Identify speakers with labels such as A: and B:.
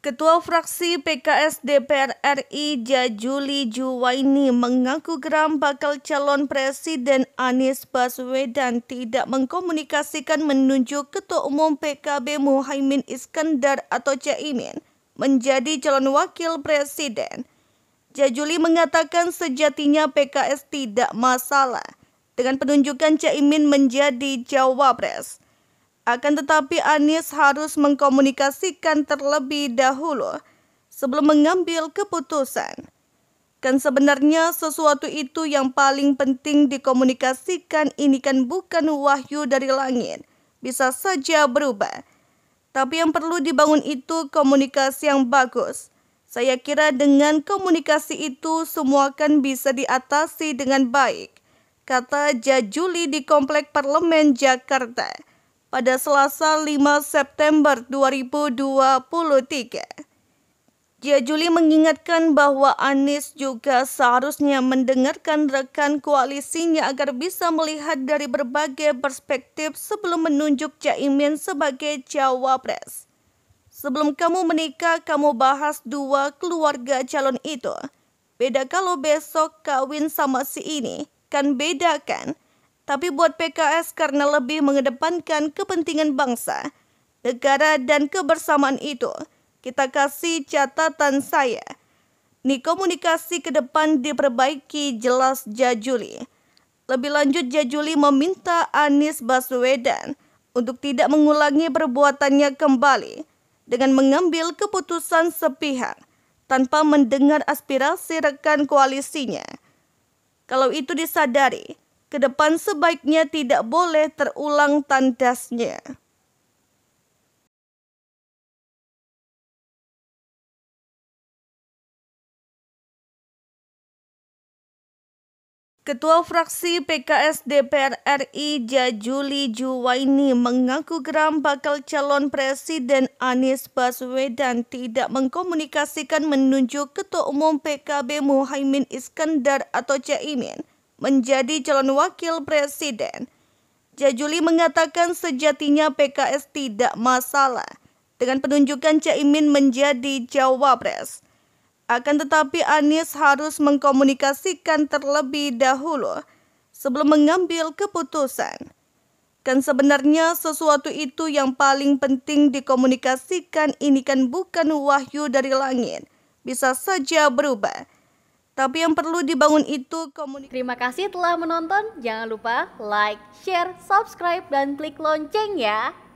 A: Ketua fraksi PKS DPR RI Jajuli Juwaini mengaku geram bakal calon presiden Anies Baswedan tidak mengkomunikasikan menunjuk Ketua Umum PKB Muhaimin Iskandar atau Caimin menjadi calon wakil presiden. Jajuli mengatakan sejatinya PKS tidak masalah dengan penunjukan Caimin menjadi cawapres. Akan tetapi Anies harus mengkomunikasikan terlebih dahulu sebelum mengambil keputusan. Kan sebenarnya sesuatu itu yang paling penting dikomunikasikan ini kan bukan wahyu dari langit. Bisa saja berubah. Tapi yang perlu dibangun itu komunikasi yang bagus. Saya kira dengan komunikasi itu semua kan bisa diatasi dengan baik, kata Jajuli di Komplek Parlemen Jakarta pada Selasa 5 September 2023. Juli mengingatkan bahwa Anies juga seharusnya mendengarkan rekan koalisinya agar bisa melihat dari berbagai perspektif sebelum menunjuk Caimin sebagai cawapres. Sebelum kamu menikah, kamu bahas dua keluarga calon itu. Beda kalau besok kawin sama si ini, kan beda kan? tapi buat PKS karena lebih mengedepankan kepentingan bangsa, negara, dan kebersamaan itu. Kita kasih catatan saya. Ini komunikasi ke depan diperbaiki jelas Jajuli. Lebih lanjut Jajuli meminta Anies Baswedan untuk tidak mengulangi perbuatannya kembali dengan mengambil keputusan sepihak tanpa mendengar aspirasi rekan koalisinya. Kalau itu disadari, ke depan sebaiknya tidak boleh terulang tandasnya. Ketua Fraksi PKS DPR RI Jajuli Juwaini mengaku geram bakal calon Presiden Anies Baswedan tidak mengkomunikasikan menunjuk Ketua Umum PKB Muhaimin Iskandar atau Caimin menjadi calon wakil presiden. Jajuli mengatakan sejatinya PKS tidak masalah dengan penunjukan Caimin menjadi cawapres. Akan tetapi Anies harus mengkomunikasikan terlebih dahulu sebelum mengambil keputusan. Kan sebenarnya sesuatu itu yang paling penting dikomunikasikan ini kan bukan wahyu dari langit. Bisa saja berubah. Tapi yang perlu dibangun itu komunikasi. Terima kasih telah menonton. Jangan lupa like, share, subscribe, dan klik lonceng ya.